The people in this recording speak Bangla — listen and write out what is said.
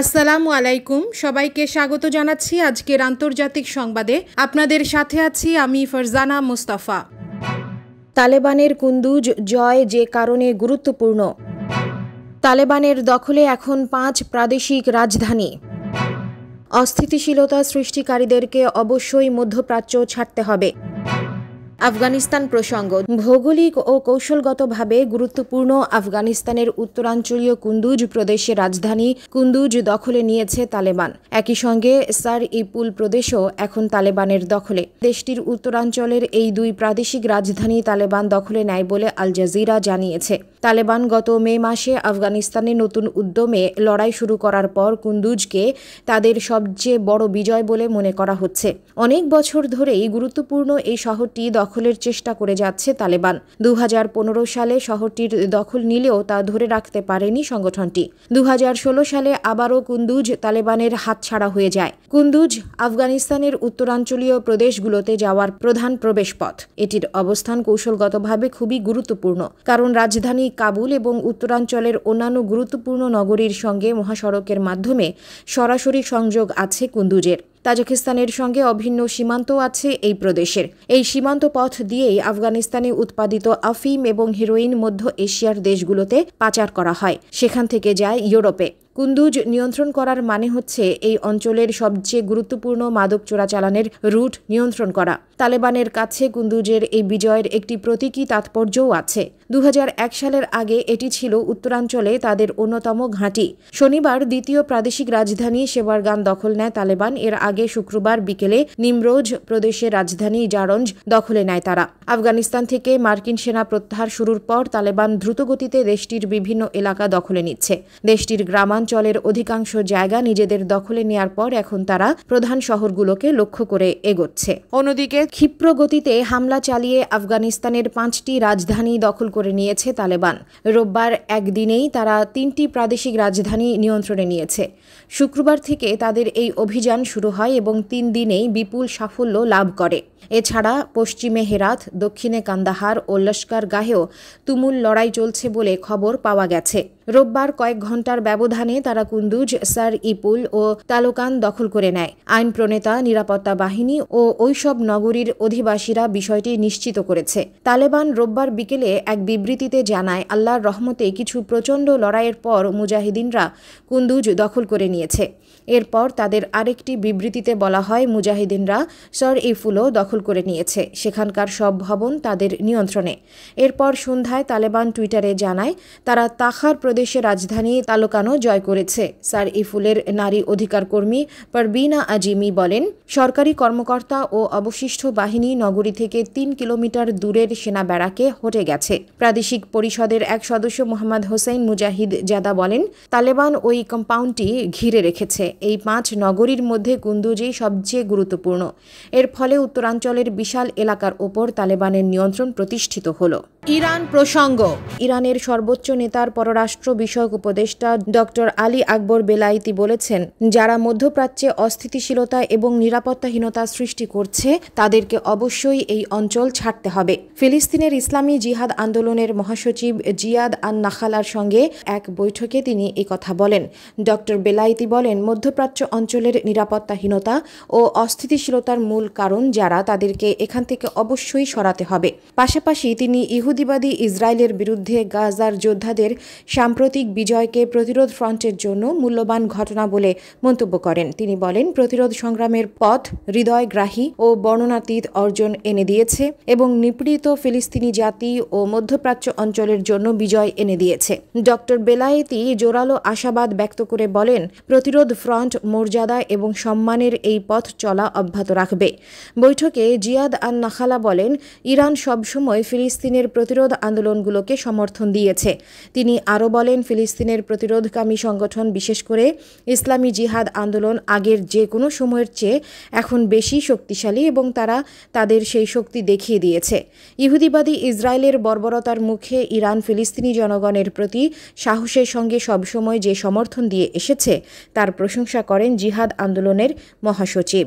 আসসালামু আলাইকুম সবাইকে স্বাগত জানাচ্ছি আজকের আন্তর্জাতিক সংবাদে আপনাদের সাথে আছি আমি ফরজানা মুস্তাফা তালেবানের কুন্দুজ জয় যে কারণে গুরুত্বপূর্ণ তালেবানের দখলে এখন পাঁচ প্রাদেশিক রাজধানী অস্থিতিশীলতা সৃষ্টিকারীদেরকে অবশ্যই মধ্যপ্রাচ্য ছাড়তে হবে আফগানিস্তান প্রসঙ্গ ভৌগোলিক ও কৌশলগতভাবে গুরুত্বপূর্ণ আফগানিস্তানের উত্তরাঞ্চলীয় কুন্দুজ প্রদেশের রাজধানী কুন্দুজ দখলে নিয়েছে তালেবান একই সঙ্গে সার ইপুল প্রদেশও এখন তালেবানের দখলে দেশটির উত্তরাঞ্চলের এই দুই প্রাদেশিক রাজধানী তালেবান দখলে নেয় বলে আল জাজিরা জানিয়েছে তালেবান গত মে মাসে আফগানিস্তানে নতুন উদ্যমে লড়াই শুরু করার পর কুন্দুজকে তাদের সবচেয়ে বড় বিজয় বলে মনে করা হচ্ছে অনেক বছর ধরেই গুরুত্বপূর্ণ এই শহরটি দখলের চেষ্টা করে যাচ্ছে তালেবান দু সালে শহরটির দখল নিলেও তা ধরে রাখতে পারেনি সংগঠনটি দু সালে আবারও কুন্দুজ তালেবানের হাতছাড়া হয়ে যায় কুন্দুজ আফগানিস্তানের উত্তরাঞ্চলীয় প্রদেশগুলোতে যাওয়ার প্রধান প্রবেশপথ এটির অবস্থান কৌশলগতভাবে খুবই গুরুত্বপূর্ণ কারণ রাজধানী কাবুল এবং উত্তরাঞ্চলের অন্যান্য গুরুত্বপূর্ণ নগরীর সঙ্গে মহাসড়কের মাধ্যমে সরাসরি সংযোগ আছে কুন্দুজের তাজিকিস্তানের সঙ্গে অভিন্ন সীমান্ত আছে এই প্রদেশের এই সীমান্ত পথ দিয়েই আফগানিস্তানে উৎপাদিত আফিম এবং হিরোইন মধ্য এশিয়ার দেশগুলোতে পাচার করা হয় সেখান থেকে যায় ইউরোপে কুন্দুজ নিয়ন্ত্রণ করার মানে হচ্ছে এই অঞ্চলের সবচেয়ে গুরুত্বপূর্ণ মাদক চোরাচালানের রুট নিয়ন্ত্রণ করা তালেবানের কাছে কুন্দুজের এই বিজয়ের একটি প্রতীকী তাৎপর্যও আছে দু সালের আগে এটি ছিল উত্তরাঞ্চলে তাদের অন্যতম ঘাঁটি শনিবার দ্বিতীয় প্রাদেশিক রাজধানী সেবারগান দখল নেয় তালেবান এর আগে শুক্রবার বিকেলে নিমরোজ প্রদেশের রাজধানী জারঞ্জ দখলে নেয় তারা আফগানিস্তান থেকে মার্কিন সেনা প্রত্যাহার শুরুর পর তালেবান দ্রুতগতিতে দেশটির বিভিন্ন এলাকা দখলে নিচ্ছে দেশটির গ্রামাঞ্চল অঞ্চলের অধিকাংশ জায়গা নিজেদের দখলে নেয়ার পর এখন তারা প্রধান শহরগুলোকে লক্ষ্য করে এগোচ্ছে অন্যদিকে ক্ষিপ্র গতিতে হামলা চালিয়ে আফগানিস্তানের পাঁচটি রাজধানী দখল করে নিয়েছে তালেবান রোববার একদিনেই তারা তিনটি প্রাদেশিক রাজধানী নিয়ন্ত্রণে নিয়েছে শুক্রবার থেকে তাদের এই অভিযান শুরু হয় এবং তিন দিনেই বিপুল সাফল্য লাভ করে এছাড়া পশ্চিমে হেরাত দক্ষিণে কান্দাহার ও লস্কার গাহেও তুমুল লড়াই চলছে বলে খবর পাওয়া গেছে রোববার কয়েক ঘন্টার ব্যবধানে তারা কুন্দুজ স্যার ইপুল ও তালোকান দখল করে নেয় আইন প্রণেতা নিরাপত্তা বাহিনী ও ওইসব নগরীর অধিবাসীরা বিষয়টি নিশ্চিত করেছে তালেবান রোববার বিকেলে এক বিবৃতিতে জানায় আল্লাহর রহমতে কিছু প্রচণ্ড লড়াইয়ের পর মুজাহিদিনরা কুন্দুজ দখল করে নিয়েছে এরপর তাদের আরেকটি বিবৃতিতে বলা হয় মুজাহিদিনরা সর ইফুলও দখল করে নিয়েছে সেখানকার সব ভবন তাদের নিয়ন্ত্রণে এরপর সন্ধ্যায় তালেবান টুইটারে জানায় তারা তাখার প্রদেশের রাজধানী তালোকানো জয় করেছে স্যার ইফুলের নারী অধিকার কর্মী পারবিনা আজিমি বলেন সরকারি কর্মকর্তা ও অবশিষ্ট বাহিনী নগরী থেকে তিন কিলোমিটার দূরের সেনা ব্যারাকে হটে গেছে প্রাদেশিক পরিষদের এক সদস্য মোহাম্মদ হোসেন মুজাহিদ জাদা বলেন তালেবান ওই কম্পাউন্ডটি ঘিরে রেখেছে এই পাঁচ নগরীর মধ্যে কুন্দুজেই সবচেয়ে গুরুত্বপূর্ণ এর ফলে উত্তরাঞ্চলের বিশাল এলাকার ওপর তালেবানের নিয়ন্ত্রণ প্রতিষ্ঠিত হল ইরান প্রসঙ্গ ইরানের সর্বোচ্চ নেতার পররাষ্ট্র পররাষ্ট্র বিষয়ক উপদেষ্টা ডক্টর আলী আকবর বেলাইতি বলেছেন যারা মধ্যপ্রাচ্যে অস্থিতিশীলতা এবং নিরাপত্তাহীনতা সৃষ্টি করছে তাদেরকে অবশ্যই এই অঞ্চল ছাড়তে হবে ফিলিস্তিনের ইসলামী জিহাদ আন্দোলনের মহাসচিব জিয়াদ আন নাখালার সঙ্গে এক বৈঠকে তিনি কথা বলেন ডক্টর বেলাইতি বলেন মধ্যপ্রাচ্য অঞ্চলের নিরাপত্তাহীনতা ও অস্থিতিশীলতার মূল কারণ যারা তাদেরকে এখান থেকে অবশ্যই সরাতে হবে পাশাপাশি তিনি ইহুদিবাদী ইসরায়েলের বিরুদ্ধে গাজার যোদ্ধাদের সাম সাম্প্রতিক বিজয়কে প্রতিরোধ ফ্রন্টের জন্য মূল্যবান ঘটনা বলে মন্তব্য করেন তিনি বলেন প্রতিরোধ সংগ্রামের পথ হৃদয় গ্রাহী ও বর্ণনাতীত অর্জন এনে দিয়েছে এবং নিপীড়িত ফিলিস্তিনি জাতি ও মধ্যপ্রাচ্য অঞ্চলের জন্য বিজয় এনে দিয়েছে ডক্টর বেলায়েতি জোরালো আশাবাদ ব্যক্ত করে বলেন প্রতিরোধ ফ্রন্ট মর্যাদা এবং সম্মানের এই পথ চলা অব্যাহত রাখবে বৈঠকে জিয়াদ আন নাখালা বলেন ইরান সবসময় ফিলিস্তিনের প্রতিরোধ আন্দোলনগুলোকে সমর্থন দিয়েছে তিনি আরও বলেন বলেন ফিলিস্তিনের প্রতিরোধকামী সংগঠন বিশেষ করে ইসলামী জিহাদ আন্দোলন আগের যে কোনো সময়ের চেয়ে এখন বেশি শক্তিশালী এবং তারা তাদের সেই শক্তি দেখিয়ে দিয়েছে ইহুদিবাদী ইসরায়েলের বর্বরতার মুখে ইরান ফিলিস্তিনি জনগণের প্রতি সাহসের সঙ্গে সবসময় যে সমর্থন দিয়ে এসেছে তার প্রশংসা করেন জিহাদ আন্দোলনের মহাসচিব